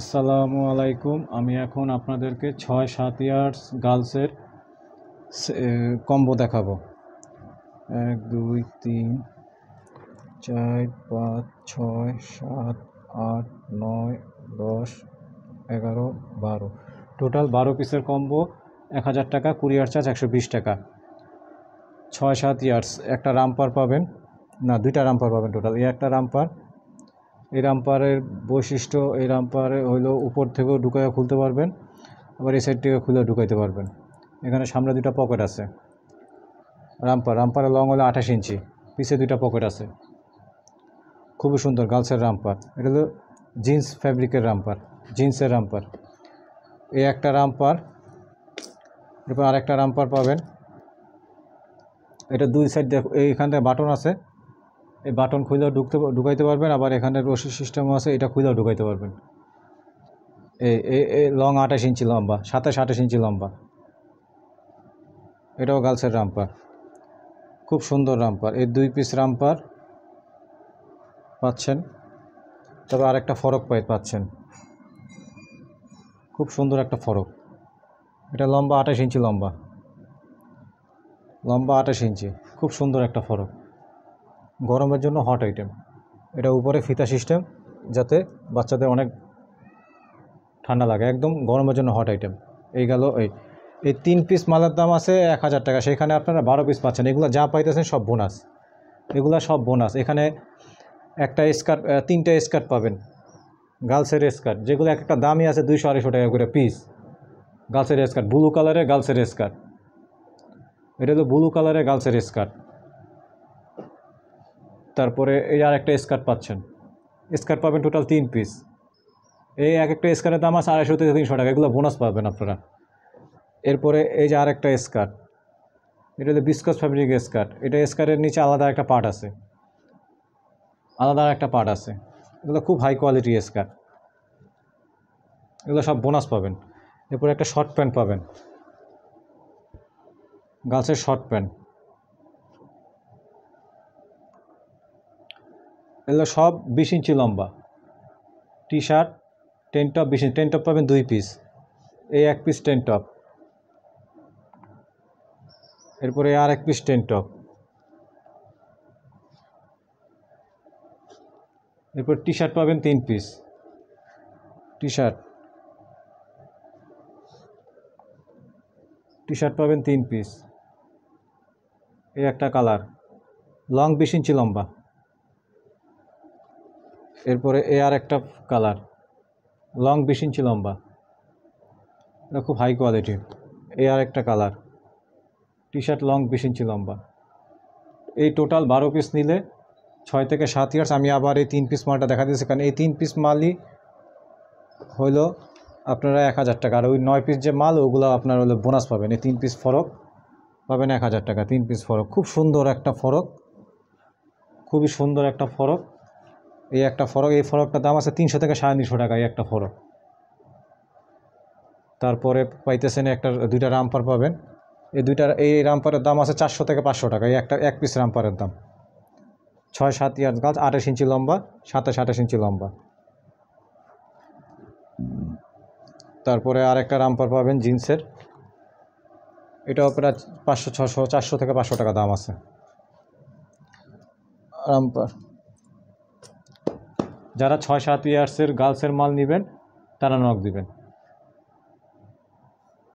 আসসালামু আলাইকুম আমি এখন আপনাদেরকে ছয় সাত ইয়ার্স গার্লসের কম্বো দেখাবো এক দুই তিন চার পাঁচ ছয় সাত আট নয় দশ এগারো বারো টোটাল বারো পিসের কম্বো এক হাজার টাকা কুরিয়ার চার্জ একশো বিশ টাকা ছয় সাত ইয়ার্স একটা রামপার পাবেন না দুইটা রামপার পাবেন টোটাল এই একটা রামপার এই রামপারের বৈশিষ্ট্য এই রামপারে হইলো উপর থেকেও ঢুকাইয়া খুলতে পারবেন আবার এই সাইড থেকে খুলে ঢুকাইতে পারবেন এখানে সামনে দুটা পকেট আছে রামপার রামপারের লং হলো আঠাশ ইঞ্চি পিছে দুইটা পকেট আছে খুবই সুন্দর গার্লসের রামপার এটা হলো জিন্স ফ্যাব্রিকের রামপার জিন্সের রামপার এই একটা রামপার এরপর আরেকটা রামপার পাবেন এটা দুই সাইড দেখ এইখান থেকে বাটন আছে এই বাটন খুলেও ঢুকতে ঢুকাইতে পারবেন আবার এখানে রশি সিস্টেমও আছে এটা খুলেও ঢুকাইতে পারবেন এই লং আঠাশ ইঞ্চি লম্বা সাতাশ আঠাশ ইঞ্চি লম্বা এটাও গার্লসের রাম্পার খুব সুন্দর রাম্পার এই দুই পিস রাম্পার পাচ্ছেন তবে আরেকটা ফরক পাই পাচ্ছেন খুব সুন্দর একটা ফরক এটা লম্বা আঠাশ ইঞ্চি লম্বা লম্বা আঠাশ ইঞ্চি খুব সুন্দর একটা ফরক গরমের জন্য হট আইটেম এটা উপরে ফিতা সিস্টেম যাতে বাচ্চাদের অনেক ঠান্ডা লাগে একদম গরমের জন্য হট আইটেম এই গেল এই এই তিন পিস মালের দাম আছে এক হাজার টাকা সেখানে আপনারা বারো পিস পাচ্ছেন এগুলো যা পাইতেছেন সব বোনাস এগুলো সব বোনাস এখানে একটা স্কার্ট তিনটা স্কার্ট পাবেন গার্লসের স্কার্ট যেগুলো এক একটা দামই আছে দুইশো আড়াইশো টাকা করে পিস গার্লসের স্কার্ট ব্লু কালারের গার্লসের স্কার্ট এটা হলো ব্লু কালারের গার্লসের স্কার্ট তারপরে এই আর একটা স্কার্ট পাচ্ছেন স্কার্ট পাবেন টোটাল তিন পিস এই এক একটা স্কার্টের দাম আছে আড়াইশো থেকে তিনশো টাকা এগুলো বোনাস পাবেন আপনারা এরপরে এই যে আর একটা স্কার্ট এটা হলো বিস্কস ফ্যাব্রিক স্কার্ট এটা স্কার্টের নিচে আলাদা একটা পার্ট আছে আলাদা একটা পার্ট আছে এগুলো খুব হাই কোয়ালিটি স্কার্ট এগুলো সব বোনাস পাবেন এরপরে একটা শর্ট প্যান্ট পাবেন গার্লসের শর্ট প্যান্ট এগুলো সব বিশ ইঞ্চি লম্বা টি শার্ট টেন টপ বিশ টেন টপ পাবেন দুই পিস এই এক পিস টেন টপ এরপরে আর এক পিস টেন টপ এরপর টি শার্ট পাবেন তিন piece T shirt T shirt পাবেন তিন পিস এই একটা কালার লং বিশ ইঞ্চি লম্বা এরপরে এ আর একটা কালার লং বিশ ইঞ্চি লম্বা এটা খুব হাই কোয়ালিটির এ আর একটা কালার টি শার্ট লং বিশ ইঞ্চি লম্বা এই টোটাল বারো পিস নিলে ছয় থেকে সাত ইয়ার্স আমি আবার এই তিন পিস মালটা দেখা দিয়েছি কারণ এই তিন পিস মালই হইল আপনারা এক হাজার টাকা আর ওই নয় পিস যে মাল ওগুলো আপনার হলো বোনাস পাবেন এই তিন পিস ফরক পাবেন এক হাজার টাকা তিন পিস ফরক খুব সুন্দর একটা ফরক খুবই সুন্দর একটা ফরক এই একটা ফরক এই ফরকটার দাম আছে তিনশো থেকে সাড়ে তিনশো টাকা এই একটা ফরক তারপরে পাইতেছেন একটা দুইটা রামপার পাবেন এই দুইটা এই রামপারের দাম আছে চারশো থেকে পাঁচশো টাকা এই একটা এক পিস রামপারের দাম ছয় সাত ইয়ার গাছ আঠাশ ইঞ্চি লম্বা সাতাশ আঠাশ ইঞ্চি লম্বা তারপরে আর একটা রামপার পাবেন জিন্সের এটাও প্রায় পাঁচশো ছশো চারশো থেকে পাঁচশো টাকা দাম আছে রামপার যারা ছয় সাত ইয়ার্সের গার্লসের মাল নেবেন তারা নক দিবেন